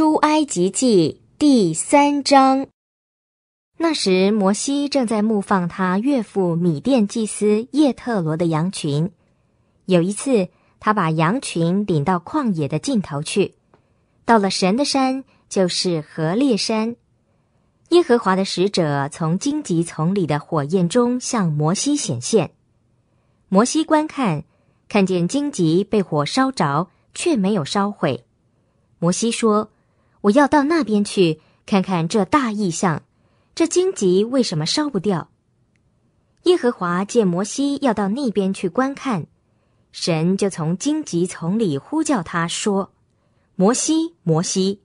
出埃及记第三章，那时摩西正在牧放他岳父米甸祭司叶特罗的羊群。有一次，他把羊群领到旷野的尽头去，到了神的山，就是河烈山。耶和华的使者从荆棘丛里的火焰中向摩西显现。摩西观看，看见荆棘被火烧着，却没有烧毁。摩西说。我要到那边去看看这大异象，这荆棘为什么烧不掉？耶和华见摩西要到那边去观看，神就从荆棘丛里呼叫他说：“摩西，摩西！”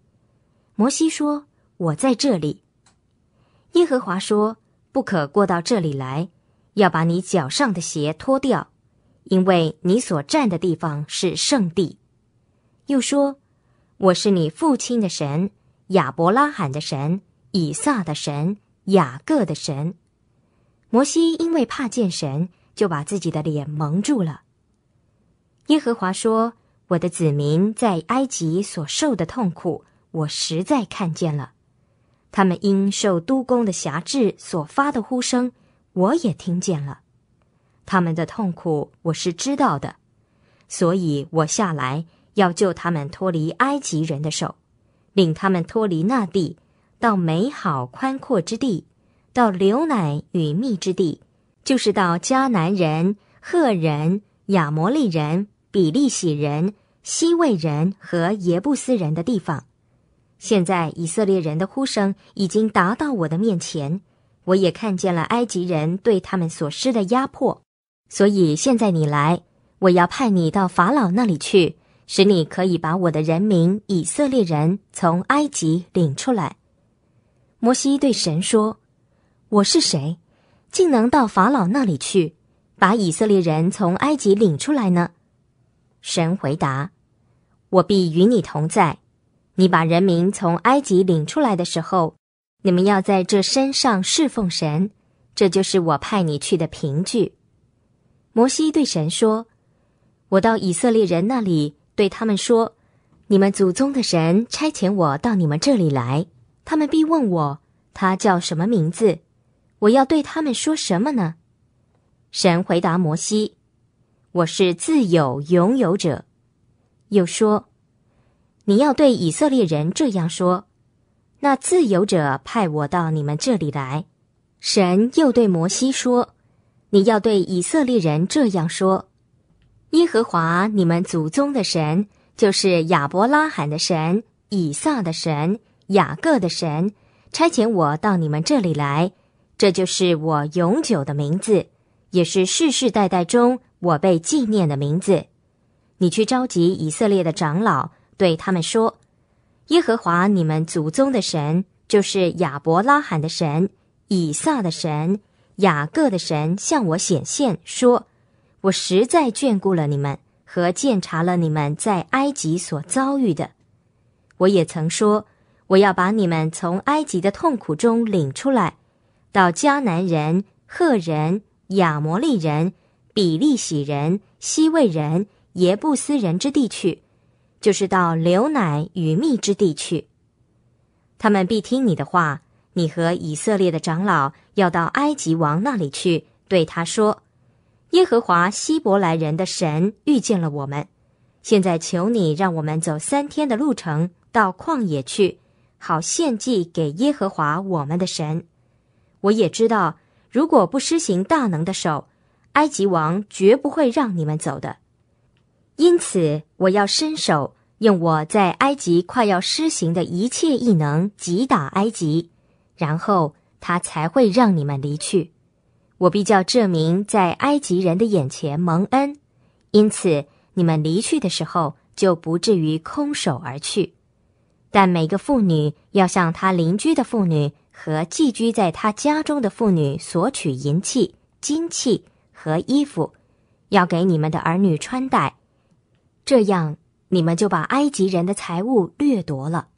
摩西说：“我在这里。”耶和华说：“不可过到这里来，要把你脚上的鞋脱掉，因为你所站的地方是圣地。”又说。我是你父亲的神，亚伯拉罕的神，以撒的神，雅各的神。摩西因为怕见神，就把自己的脸蒙住了。耶和华说：“我的子民在埃及所受的痛苦，我实在看见了；他们因受督工的辖制所发的呼声，我也听见了。他们的痛苦，我是知道的，所以我下来。”要救他们脱离埃及人的手，领他们脱离那地，到美好宽阔之地，到牛奶与蜜之地，就是到迦南人、赫人、亚摩利人、比利洗人、西魏人和耶布斯人的地方。现在以色列人的呼声已经达到我的面前，我也看见了埃及人对他们所施的压迫，所以现在你来，我要派你到法老那里去。使你可以把我的人民以色列人从埃及领出来。摩西对神说：“我是谁，竟能到法老那里去，把以色列人从埃及领出来呢？”神回答：“我必与你同在。你把人民从埃及领出来的时候，你们要在这山上侍奉神，这就是我派你去的凭据。”摩西对神说：“我到以色列人那里。”对他们说：“你们祖宗的神差遣我到你们这里来。他们必问我，他叫什么名字？我要对他们说什么呢？”神回答摩西：“我是自有拥有者。”又说：“你要对以色列人这样说。”那自由者派我到你们这里来。神又对摩西说：“你要对以色列人这样说。”耶和华你们祖宗的神，就是亚伯拉罕的神、以撒的神、雅各的神，差遣我到你们这里来。这就是我永久的名字，也是世世代代中我被纪念的名字。你去召集以色列的长老，对他们说：“耶和华你们祖宗的神，就是亚伯拉罕的神、以撒的神、雅各的神，向我显现说。”我实在眷顾了你们和鉴察了你们在埃及所遭遇的，我也曾说，我要把你们从埃及的痛苦中领出来，到迦南人、赫人、亚摩利人、比利洗人、西魏人、耶布斯人之地去，就是到流奶与蜜之地去。他们必听你的话。你和以色列的长老要到埃及王那里去，对他说。耶和华希伯来人的神遇见了我们，现在求你让我们走三天的路程到旷野去，好献祭给耶和华我们的神。我也知道，如果不施行大能的手，埃及王绝不会让你们走的。因此，我要伸手用我在埃及快要施行的一切异能击打埃及，然后他才会让你们离去。我必叫这名在埃及人的眼前蒙恩，因此你们离去的时候就不至于空手而去。但每个妇女要向她邻居的妇女和寄居在她家中的妇女索取银器、金器和衣服，要给你们的儿女穿戴，这样你们就把埃及人的财物掠夺了。